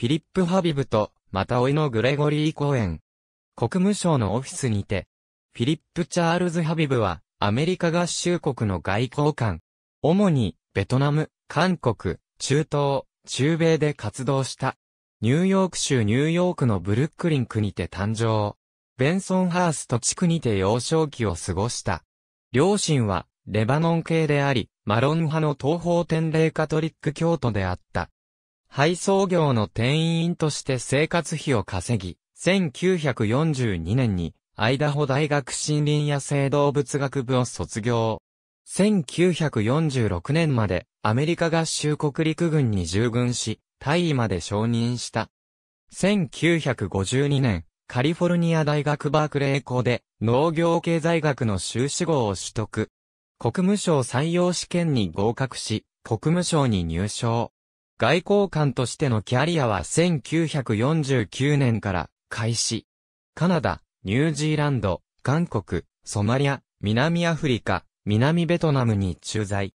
フィリップ・ハビブと、またいのグレゴリー・公演。国務省のオフィスにて、フィリップ・チャールズ・ハビブは、アメリカ合衆国の外交官。主に、ベトナム、韓国、中東、中米で活動した。ニューヨーク州ニューヨークのブルックリン区にて誕生。ベンソンハースト地区にて幼少期を過ごした。両親は、レバノン系であり、マロン派の東方天霊カトリック教徒であった。配送業の店員として生活費を稼ぎ、1942年に、アイダホ大学森林野生動物学部を卒業。1946年までアメリカ合衆国陸軍に従軍し、大尉まで承認した。1952年、カリフォルニア大学バークレー校で農業経済学の修士号を取得。国務省採用試験に合格し、国務省に入省。外交官としてのキャリアは1949年から開始。カナダ、ニュージーランド、韓国、ソマリア、南アフリカ、南ベトナムに駐在。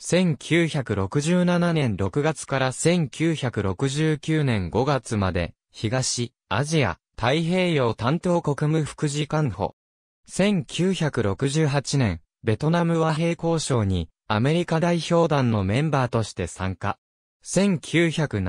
1967年6月から1969年5月まで、東、アジア、太平洋担当国務副次官補。1968年、ベトナム和平交渉に、アメリカ代表団のメンバーとして参加。1971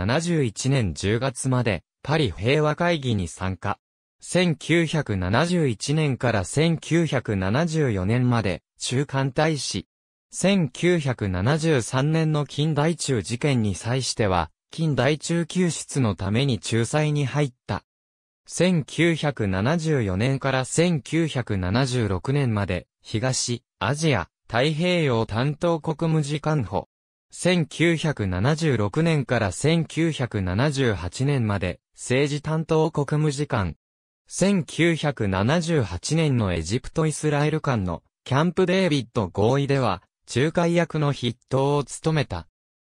年10月までパリ平和会議に参加。1971年から1974年まで中間大使。1973年の近代中事件に際しては、近代中救出のために仲裁に入った。1974年から1976年まで、東、アジア、太平洋担当国務次官補。1976年から1978年まで、政治担当国務次官。1978年のエジプト・イスラエル間のキャンプ・デービッド合意では、仲介役の筆頭を務めた。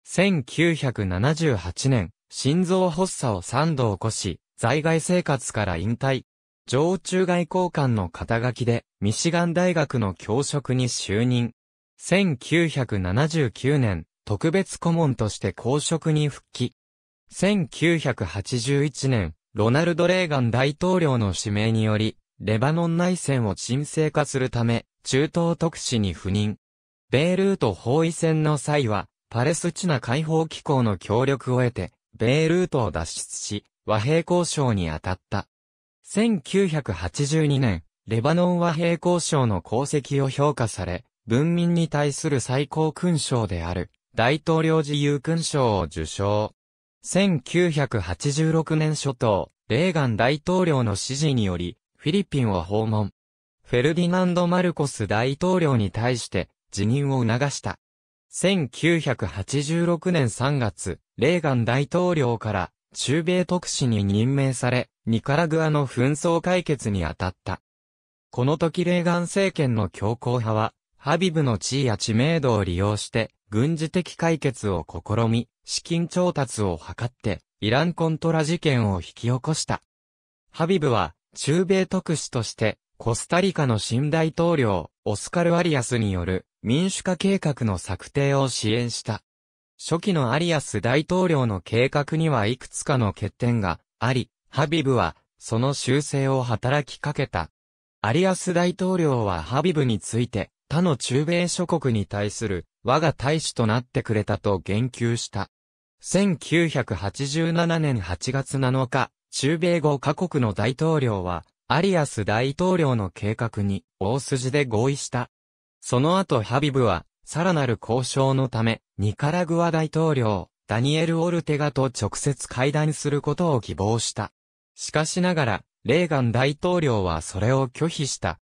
1978年、心臓発作を3度起こし、在外生活から引退。常駐外交官の肩書きで、ミシガン大学の教職に就任。1979年、特別顧問として公職に復帰。1981年、ロナルド・レーガン大統領の指名により、レバノン内戦を沈静化するため、中東特使に赴任。米ルート包囲戦の際は、パレスチナ解放機構の協力を得て、米ルートを脱出し、和平交渉に当たった。1982年、レバノン和平交渉の功績を評価され、文民に対する最高勲章である、大統領自由勲章を受章。1986年初頭、レーガン大統領の指示により、フィリピンを訪問。フェルディナンド・マルコス大統領に対して辞任を促した。1986年3月、レーガン大統領から中米特使に任命され、ニカラグアの紛争解決に当たった。この時レーガン政権の強硬派は、ハビブの地位や知名度を利用して、軍事的解決を試み、資金調達を図って、イランコントラ事件を引き起こした。ハビブは、中米特使として、コスタリカの新大統領、オスカル・アリアスによる民主化計画の策定を支援した。初期のアリアス大統領の計画にはいくつかの欠点があり、ハビブはその修正を働きかけた。アリアス大統領はハビブについて他の中米諸国に対する我が大使となってくれたと言及した。1987年8月7日、中米5カ国の大統領は、アリアス大統領の計画に大筋で合意した。その後ハビブは、さらなる交渉のため、ニカラグア大統領、ダニエル・オルテガと直接会談することを希望した。しかしながら、レーガン大統領はそれを拒否した。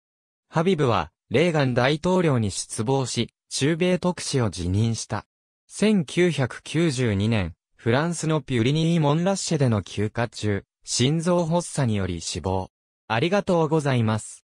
ハビブは、レーガン大統領に失望し、中米特使を辞任した。1992年、フランスのピュリニー・モンラッシェでの休暇中、心臓発作により死亡。ありがとうございます。